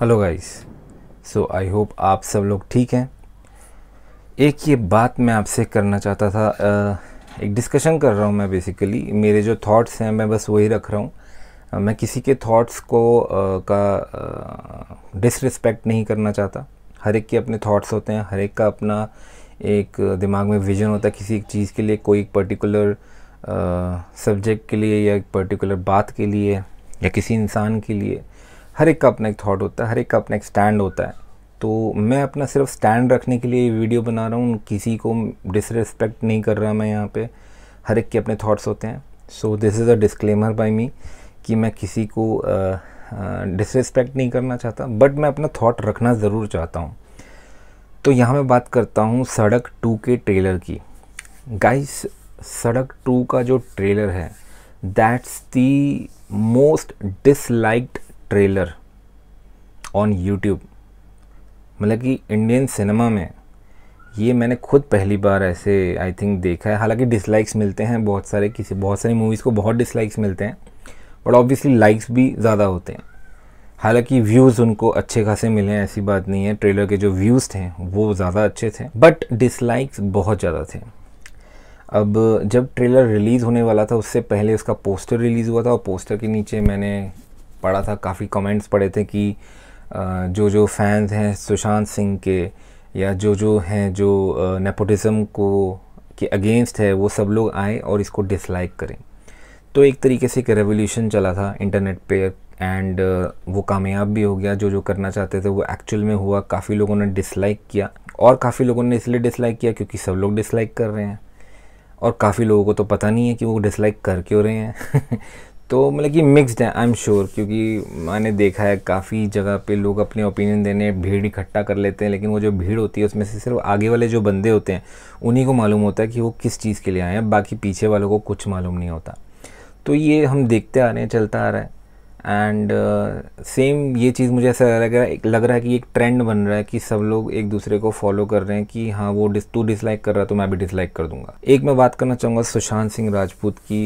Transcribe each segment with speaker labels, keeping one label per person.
Speaker 1: Hello guys so I hope आप सब लोग ठीक हैं एक ये बात मैं आपसे करना चाहता था एक डिस्कशन कर रहा हूँ मैं बेसिकली मेरे जो थॉट्स हैं मैं बस वही रख रहा हूँ मैं किसी के थॉट्स को का डिसरिस्पेक्ट नहीं करना चाहता हर एक के अपने थॉट्स होते हैं हर एक का अपना एक दिमाग में विजन होता है किसी एक चीज़ के लिए कोई एक पर्टिकुलर सब्जेक्ट के लिए या एक पर्टिकुलर बात के लिए या किसी इंसान के लिए हर एक का अपना एक थाट होता है हर एक का अपना एक स्टैंड होता है तो मैं अपना सिर्फ स्टैंड रखने के लिए वीडियो बना रहा हूँ किसी को डिसरिस्पेक्ट नहीं कर रहा मैं यहाँ पे हर एक के अपने थॉट्स होते हैं so this is a disclaimer by me कि मैं किसी को डिसरिस्पेक्ट uh, uh, नहीं करना चाहता बट मैं अपना थॉट रखना ज़रूर चाहता हूँ तो यहाँ मैं बात करता हूँ सड़क टू के ट्रेलर की गाइस सड़क टू का जो ट्रेलर है that's the most disliked trailer on YouTube मतलब कि इंडियन सिनेमा में ये मैंने खुद पहली बार ऐसे आई थिंक देखा है हालांकि डिसलाइक्स मिलते हैं बहुत सारे किसी बहुत सारी मूवीज़ को बहुत डिसलाइक्स मिलते हैं बट ऑब्वियसली लाइक्स भी ज़्यादा होते हैं हालांकि व्यूज़ उनको अच्छे खासे मिले हैं ऐसी बात नहीं है ट्रेलर के जो व्यूज़ थे वो ज़्यादा अच्छे थे बट डिसलाइक्स बहुत ज़्यादा थे अब जब ट्रेलर रिलीज़ होने वाला था उससे पहले उसका पोस्टर रिलीज़ हुआ था और पोस्टर के नीचे मैंने पढ़ा था काफ़ी कमेंट्स पड़े थे कि जो जो फैंस हैं सुशांत सिंह के या जो जो हैं जो नेपोटिज़म को के अगेंस्ट है वो सब लोग आए और इसको डिसलाइक करें तो एक तरीके से एक रेवोल्यूशन चला था इंटरनेट पे एंड वो कामयाब भी हो गया जो जो करना चाहते थे वो एक्चुअल में हुआ काफ़ी लोगों ने डिसलाइक किया और काफ़ी लोगों ने इसलिए डिसलाइक किया क्योंकि सब लोग डिसलाइक कर रहे हैं और काफ़ी लोगों को तो पता नहीं है कि वो डिसलाइक कर क्यों रहे हैं तो मतलब कि मिक्सड है आई एम श्योर क्योंकि मैंने देखा है काफ़ी जगह पे लोग अपने ओपिनियन देने भीड़ इकट्ठा कर लेते हैं लेकिन वो जो भीड़ होती है उसमें से सिर्फ आगे वाले जो बंदे होते हैं उन्हीं को मालूम होता है कि वो किस चीज़ के लिए आए हैं बाकी पीछे वालों को कुछ मालूम नहीं होता तो ये हम देखते आ रहे हैं चलता आ रहा है एंड सेम uh, ये चीज़ मुझे ऐसा लग रहा है लग रहा है कि एक ट्रेंड बन रहा है कि सब लोग एक दूसरे को फॉलो कर रहे हैं कि हाँ वो डिस तू डिसलाइक कर रहा तो मैं भी डिसलाइक कर दूंगा एक मैं बात करना चाहूँगा सुशांत सिंह राजपूत की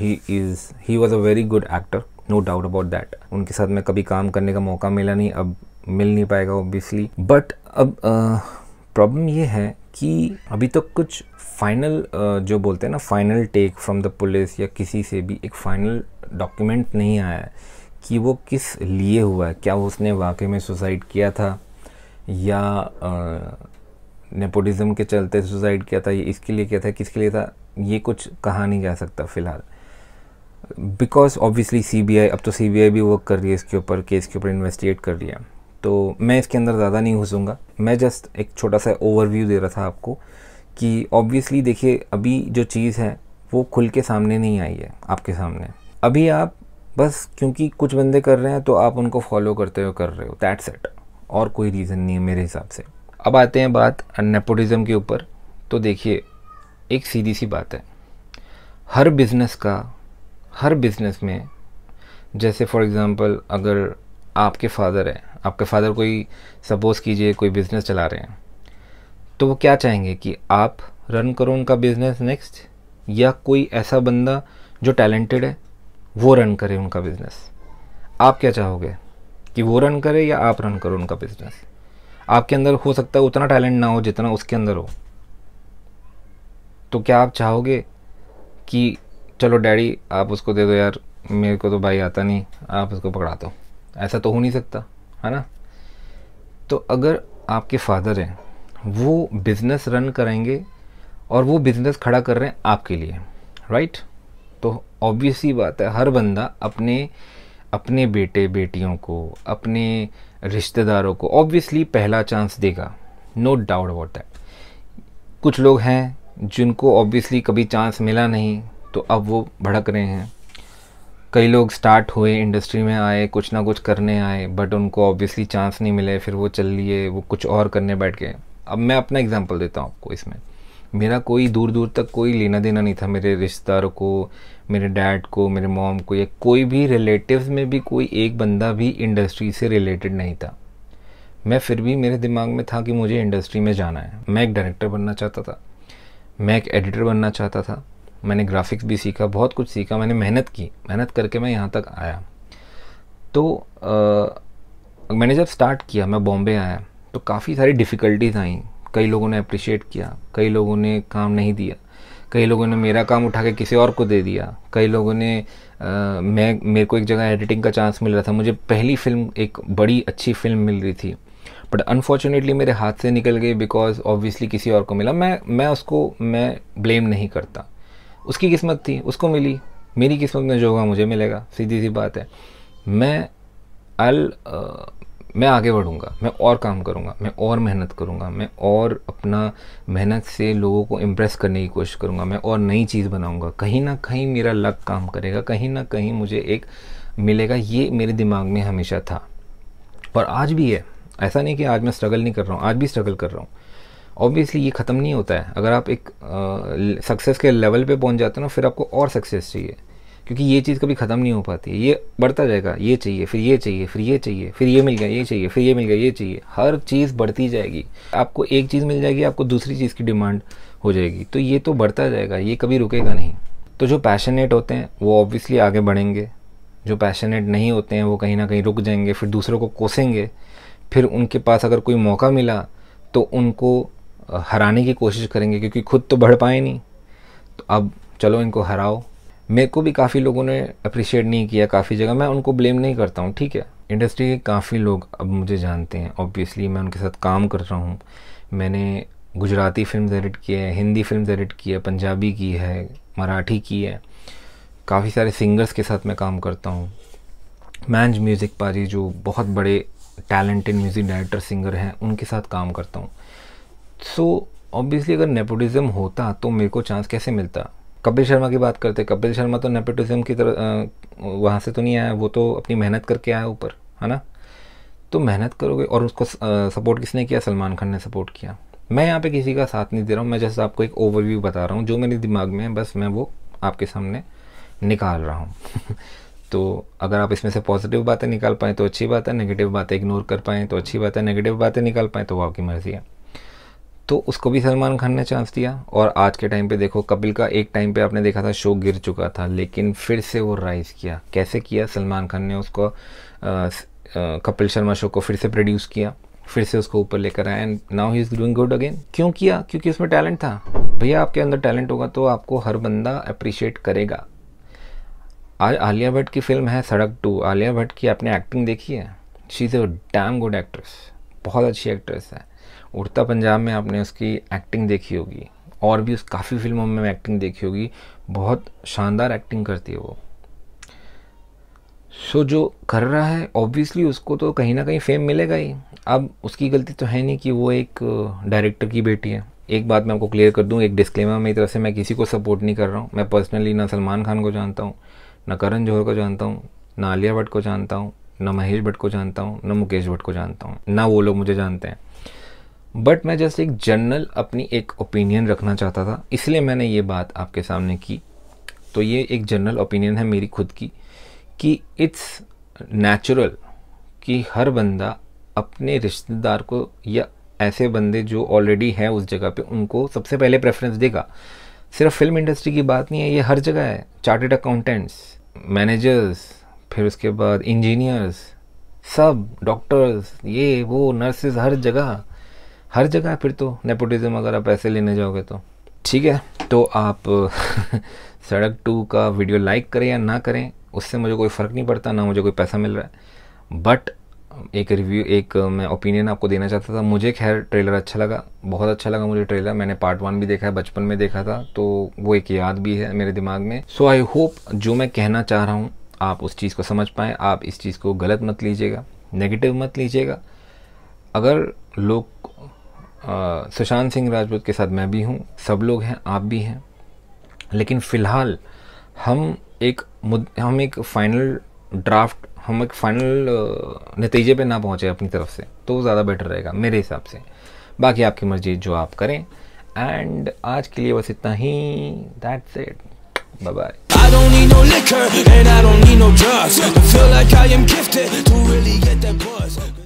Speaker 1: he is he was a very good actor no doubt about that उनके साथ मैं कभी काम करने का मौका मिला नहीं अब मिल नहीं पाएगा ओबियसली बट अब प्रॉब्लम uh, ये है कि अभी तक तो कुछ फाइनल जो बोलते हैं ना final take from the police या किसी से भी एक फाइनल डॉक्यूमेंट नहीं आया है कि वो किस लिए हुआ है क्या उसने वाकई में सुसाइड किया था या नेपोटिज़म के चलते सुसाइड किया था ये इसके लिए किया था किसके लिए था ये कुछ कहा नहीं जा सकता फ़िलहाल बिकॉज ऑब्वियसली सी अब तो सी भी वर्क कर रही है इसके ऊपर केस के ऊपर इन्वेस्टिगेट कर रही है तो मैं इसके अंदर ज़्यादा नहीं घुसूँगा मैं जस्ट एक छोटा सा ओवरव्यू दे रहा था आपको कि ऑब्वियसली देखिए अभी जो चीज़ है वो खुल के सामने नहीं आई है आपके सामने अभी आप बस क्योंकि कुछ बंदे कर रहे हैं तो आप उनको फॉलो करते हो कर रहे हो दैट सेट और कोई रीज़न नहीं है मेरे हिसाब से अब आते हैं बात नेपोटिज़म के ऊपर तो देखिए एक सीधी सी बात है हर बिज़नेस का हर बिज़नेस में जैसे फॉर एग्ज़ाम्पल अगर आपके फादर हैं आपके फादर कोई सपोज़ कीजिए कोई बिज़नेस चला रहे हैं तो वो क्या चाहेंगे कि आप रन करो उनका बिज़नेस नेक्स्ट या कोई ऐसा बंदा जो टैलेंटेड है वो रन करे उनका बिज़नेस आप क्या चाहोगे कि वो रन करे या आप रन करो उनका बिज़नेस आपके अंदर हो सकता है उतना टैलेंट ना हो जितना उसके अंदर हो तो क्या आप चाहोगे कि चलो डैडी आप उसको दे दो यार मेरे को तो भाई आता नहीं आप उसको पकड़ा दो ऐसा तो हो नहीं सकता है ना तो अगर आपके फादर हैं वो बिज़नेस रन करेंगे और वो बिज़नेस खड़ा कर रहे हैं आपके लिए राइट तो ऑब्वियसली बात है हर बंदा अपने अपने बेटे बेटियों को अपने रिश्तेदारों को ऑब्वियसली पहला चांस देगा नो डाउट अबाउट दैट कुछ लोग हैं जिनको ऑब्वियसली कभी चांस मिला नहीं तो अब वो भड़क रहे हैं कई लोग स्टार्ट हुए इंडस्ट्री में आए कुछ ना कुछ करने आए बट उनको ऑब्वियसली चांस नहीं मिले फिर वो चल लिए वो कुछ और करने बैठ गए अब मैं अपना एग्ज़ाम्पल देता हूँ आपको इसमें मेरा कोई दूर दूर तक कोई लेना देना नहीं था मेरे रिश्तेदारों को मेरे डैड को मेरे मॉम को या कोई भी रिलेटिव्स में भी कोई एक बंदा भी इंडस्ट्री से रिलेटेड नहीं था मैं फिर भी मेरे दिमाग में था कि मुझे इंडस्ट्री में जाना है मैं एक डायरेक्टर बनना चाहता था मैं एक एडिटर बनना चाहता था मैंने ग्राफिक्स भी सीखा बहुत कुछ सीखा मैंने मेहनत की मेहनत करके मैं यहाँ तक आया तो आ, मैंने जब स्टार्ट किया मैं बॉम्बे आया तो काफ़ी सारी डिफ़िकल्टीज आई कई लोगों ने अप्रिशिएट किया कई लोगों ने काम नहीं दिया कई लोगों ने मेरा काम उठा के किसी और को दे दिया कई लोगों ने आ, मैं मेरे को एक जगह एडिटिंग का चांस मिल रहा था मुझे पहली फिल्म एक बड़ी अच्छी फिल्म मिल रही थी बट अनफॉर्चुनेटली मेरे हाथ से निकल गई बिकॉज ऑब्वियसली किसी और को मिला मैं मैं उसको मैं ब्लेम नहीं करता उसकी किस्मत थी उसको मिली मेरी किस्मत में जो होगा मुझे मिलेगा सीधी सी बात है मैं अल मैं आगे बढ़ूँगा मैं और काम करूँगा मैं और मेहनत करूँगा मैं और अपना मेहनत से लोगों को इम्प्रेस करने की कोशिश करूँगा मैं और नई चीज़ बनाऊँगा कहीं ना कहीं मेरा लक काम करेगा कहीं ना कहीं मुझे एक मिलेगा ये मेरे दिमाग में हमेशा था और आज भी है ऐसा नहीं कि आज मैं स्ट्रगल नहीं कर रहा हूँ आज भी स्ट्रगल कर रहा हूँ ऑब्वियसली ये ख़त्म नहीं होता है अगर आप एक सक्सेस के लेवल पे पहुंच जाते हो ना फिर आपको और सक्सेस चाहिए क्योंकि ये चीज़ कभी ख़त्म नहीं हो पाती है ये बढ़ता जाएगा ये चाहिए फिर ये चाहिए फिर ये चाहिए फिर ये मिल गया ये चाहिए फिर ये मिल गया ये चाहिए हर चीज़ बढ़ती जाएगी आपको एक चीज़ मिल जाएगी आपको दूसरी चीज़ की डिमांड हो जाएगी तो ये तो बढ़ता जाएगा ये कभी रुकेगा नहीं तो जो पैशनेट होते हैं वो ऑब्वियसली आगे बढ़ेंगे जो पैशनेट नहीं होते हैं वो कहीं ना कहीं रुक जाएंगे फिर दूसरों को कोसेंगे फिर उनके पास अगर कोई मौका मिला तो उनको हराने की कोशिश करेंगे क्योंकि खुद तो बढ़ पाए नहीं तो अब चलो इनको हराओ मेरे को भी काफ़ी लोगों ने अप्रिशिएट नहीं किया काफ़ी जगह मैं उनको ब्लेम नहीं करता हूँ ठीक है इंडस्ट्री के काफ़ी लोग अब मुझे जानते हैं ऑब्वियसली मैं उनके साथ काम कर रहा हूँ मैंने गुजराती फिल्म एडिट की है हिंदी फिल्म एडिट की है पंजाबी की है मराठी की है काफ़ी सारे सिंगर्स के साथ मैं काम करता हूँ मैंज म्यूज़िक पाजी जो बहुत बड़े टैलेंटेड म्यूज़िक डायरेक्टर सिंगर हैं उनके साथ काम करता हूँ सो ऑब्वियसली अगर नेपोटिज्म होता तो मेरे को चांस कैसे मिलता कपिल शर्मा की बात करते कपिल शर्मा तो नेपोटिज्म की तरह वहाँ से तो नहीं आया वो तो अपनी मेहनत करके आया ऊपर है ना तो मेहनत करोगे और उसको सपोर्ट किसने किया सलमान खान ने सपोर्ट किया मैं यहाँ पे किसी का साथ नहीं दे रहा हूँ मैं जैसे आपको एक ओवरव्यू बता रहा हूँ जो मेरे दिमाग में है बस मैं वो आपके सामने निकाल रहा हूँ तो अगर आप इसमें से पॉजिटिव बातें निकाल पाएँ तो अच्छी बात है नेगेटिव बातें इग्नोर कर पाएँ तो अच्छी बात है नेगेटिव बातें निकाल पाएँ तो वो आपकी मर्ज़ी है तो उसको भी सलमान खान ने चांस दिया और आज के टाइम पे देखो कपिल का एक टाइम पे आपने देखा था शो गिर चुका था लेकिन फिर से वो राइज़ किया कैसे किया सलमान खान ने उसको कपिल शर्मा शो को फिर से प्रोड्यूस किया फिर से उसको ऊपर लेकर आया and now he is doing good again क्यों किया क्योंकि उसमें टैलेंट था भैया आपके अंदर टैलेंट होगा तो आपको हर बंदा अप्रिशिएट करेगा आज आलिया भट्ट की फिल्म है सड़क टू आलिया भट्ट की आपने एक्टिंग देखी है she is a damn good actress बहुत अच्छी एक्ट्रेस है उड़ता पंजाब में आपने उसकी एक्टिंग देखी होगी और भी उस काफ़ी फिल्मों में एक्टिंग देखी होगी बहुत शानदार एक्टिंग करती है वो सो जो कर रहा है ऑब्वियसली उसको तो कहीं ना कहीं फेम मिलेगा ही अब उसकी गलती तो है नहीं कि वो एक डायरेक्टर की बेटी है एक बात मैं आपको क्लियर कर दूँ एक डिस्क्लेमर मेरी तरफ से मैं किसी को सपोर्ट नहीं कर रहा हूँ मैं पर्सनली ना सलमान खान को जानता हूँ ना करण जौहर को जानता हूँ ना आलिया भट्ट को जानता हूँ ना महेश भट्ट को जानता हूँ ना मुकेश भट्ट को जानता हूँ ना वो लोग मुझे जानते हैं बट मैं जस्ट एक जनरल अपनी एक ओपिनियन रखना चाहता था इसलिए मैंने ये बात आपके सामने की तो ये एक जनरल ओपिनियन है मेरी खुद की कि इट्स नेचुरल कि हर बंदा अपने रिश्तेदार को या ऐसे बंदे जो ऑलरेडी है उस जगह पे उनको सबसे पहले प्रेफरेंस देगा सिर्फ फिल्म इंडस्ट्री की बात नहीं है ये हर जगह है चार्टेड अकाउंटेंट्स मैनेजर्स फिर उसके बाद इंजीनियर्स सब डॉक्टर्स ये वो नर्सेज हर जगह हर जगह फिर तो नेपोटिज्म अगर आप पैसे लेने जाओगे तो ठीक है तो आप सड़क टू का वीडियो लाइक करें या ना करें उससे मुझे कोई फ़र्क नहीं पड़ता ना मुझे कोई पैसा मिल रहा है बट एक रिव्यू एक मैं ओपिनियन आपको देना चाहता था मुझे खैर ट्रेलर अच्छा लगा बहुत अच्छा लगा मुझे ट्रेलर मैंने पार्ट वन भी देखा है बचपन में देखा था तो वो एक याद भी है मेरे दिमाग में सो आई होप जो मैं कहना चाह रहा हूँ आप उस चीज़ को समझ पाएँ आप इस चीज़ को गलत मत लीजिएगा नेगेटिव मत लीजिएगा अगर लोग सुशांत सिंह राजपूत के साथ मैं भी हूँ सब लोग हैं आप भी हैं लेकिन फ़िलहाल हम एक मुद हम एक फ़ाइनल ड्राफ्ट हम एक फाइनल नतीजे पे ना पहुँचे अपनी तरफ से तो ज़्यादा बेटर रहेगा मेरे हिसाब से बाकी आपकी मर्ज़ी जो आप करें एंड आज के लिए बस इतना ही that's it bye bye I don't need no liquor and I don't need no drugs. I feel like I am gifted to really get that buzz.